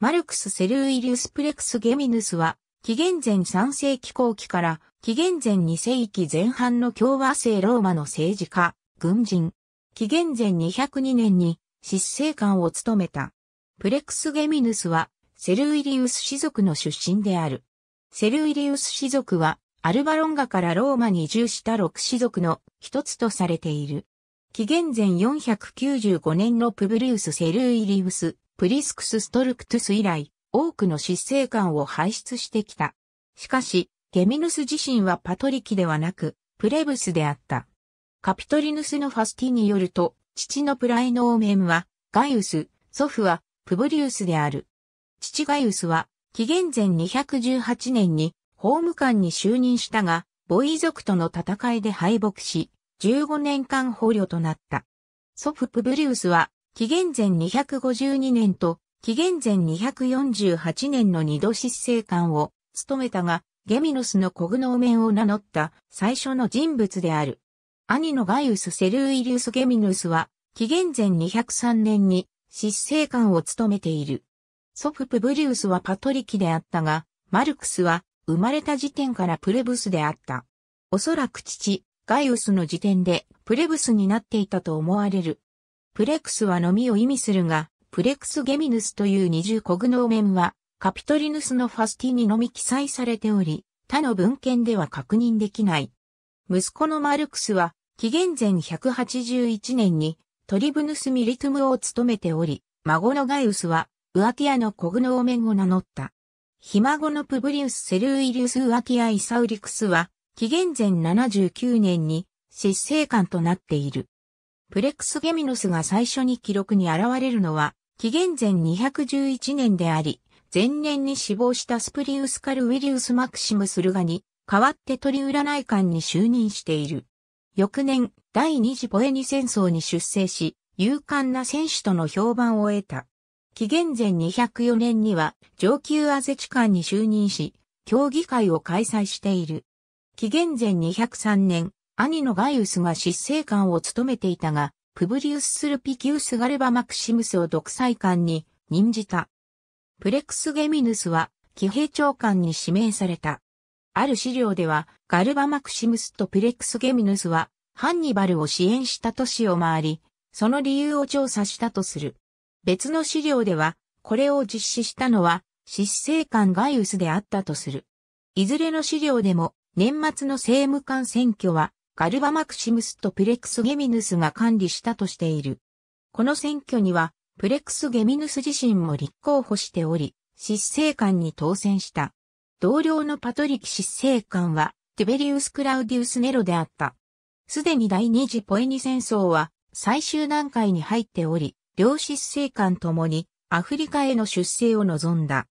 マルクス・セルーイリウス・プレクス・ゲミヌスは、紀元前3世紀後期から紀元前2世紀前半の共和制ローマの政治家、軍人。紀元前202年に執政官を務めた。プレクス・ゲミヌスは、セルイリウス氏族の出身である。セルイリウス氏族は、アルバロンガからローマに移住した6氏族の一つとされている。紀元前495年のプブリウス・セルイリウス、プリスクス・ストルクトゥス以来、多くの失政官を輩出してきた。しかし、ゲミヌス自身はパトリキではなく、プレブスであった。カピトリヌスのファスティによると、父のプライノーメンは、ガイウス、祖父は、プブリウスである。父ガイウスは、紀元前218年に、法務官に就任したが、ボイ族との戦いで敗北し、15年間捕虜となった。祖父プブリウスは、紀元前252年と紀元前248年の二度執政官を務めたが、ゲミノスのコグノーメンを名乗った最初の人物である。兄のガイウス・セルーイリウス・ゲミヌスは、紀元前203年に執政官を務めている。ソプ・プブリウスはパトリキであったが、マルクスは生まれた時点からプレブスであった。おそらく父、ガイウスの時点でプレブスになっていたと思われる。プレクスはのみを意味するが、プレクスゲミヌスという二重コグノーメンは、カピトリヌスのファスティにのみ記載されており、他の文献では確認できない。息子のマルクスは、紀元前181年にトリブヌス・ミリトゥムを務めており、孫のガイウスは、ウアティアのコグノーメンを名乗った。ひ孫のプブリウス・セルイリウス・ウアティア・イサウリクスは、紀元前79年に、失政官となっている。プレクスゲミノスが最初に記録に現れるのは、紀元前211年であり、前年に死亡したスプリウスカルウィリウス・マクシムスルガに、代わって鳥占い官に就任している。翌年、第二次ポエニ戦争に出征し、勇敢な選手との評判を得た。紀元前204年には上級アゼチ官に就任し、競技会を開催している。紀元前203年、兄のガイウスが執政官を務めていたが、プブリウス・スルピキウス・ガルバ・マクシムスを独裁官に任じた。プレクス・ゲミヌスは、騎兵長官に指名された。ある資料では、ガルバ・マクシムスとプレクス・ゲミヌスは、ハンニバルを支援した都市を回り、その理由を調査したとする。別の資料では、これを実施したのは、執政官ガイウスであったとする。いずれの資料でも、年末の政務官選挙は、ガルバ・マクシムスとプレクス・ゲミヌスが管理したとしている。この選挙には、プレクス・ゲミヌス自身も立候補しており、執政官に当選した。同僚のパトリキ執政官は、ティベリウス・クラウディウス・ネロであった。すでに第二次ポエニ戦争は最終段階に入っており、両執政官ともにアフリカへの出征を望んだ。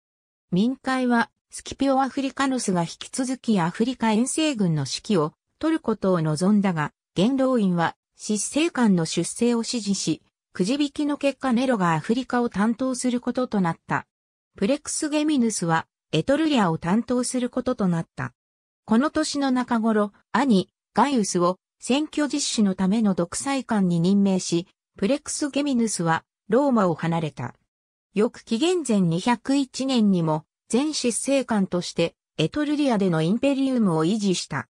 民会はスキピオ・アフリカノスが引き続きアフリカ遠征軍の指揮を取ることを望んだが、元老院は執政官の出征を指示し、くじ引きの結果ネロがアフリカを担当することとなった。プレクスゲミヌスはエトルリアを担当することとなった。この年の中頃、兄、ガイウスを選挙実施のための独裁官に任命し、プレクスゲミヌスはローマを離れた。翌紀元前201年にも前執政官としてエトルリアでのインペリウムを維持した。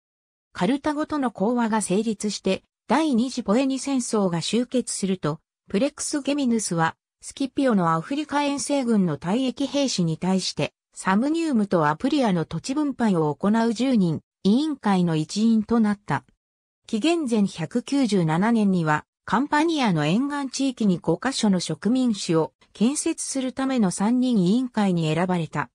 カルタゴとの講和が成立して、第二次ポエニ戦争が終結すると、プレクス・ゲミヌスは、スキピオのアフリカ遠征軍の退役兵士に対して、サムニウムとアプリアの土地分配を行う10人、委員会の一員となった。紀元前197年には、カンパニアの沿岸地域に5カ所の植民主を建設するための3人委員会に選ばれた。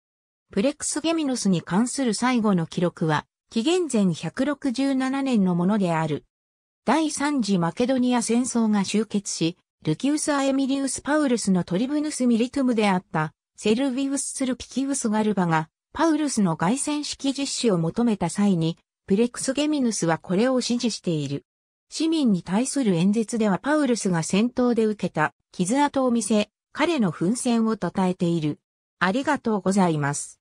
プレクスゲミノスに関する最後の記録は、紀元前167年のものである。第三次マケドニア戦争が終結し、ルキウス・アエミリウス・パウルスのトリブヌス・ミリトムであったセルビウス・スルピキウス・ガルバが、パウルスの外戦式実施を求めた際に、プレクス・ゲミヌスはこれを支持している。市民に対する演説ではパウルスが戦闘で受けた傷跡を見せ、彼の奮戦を称えている。ありがとうございます。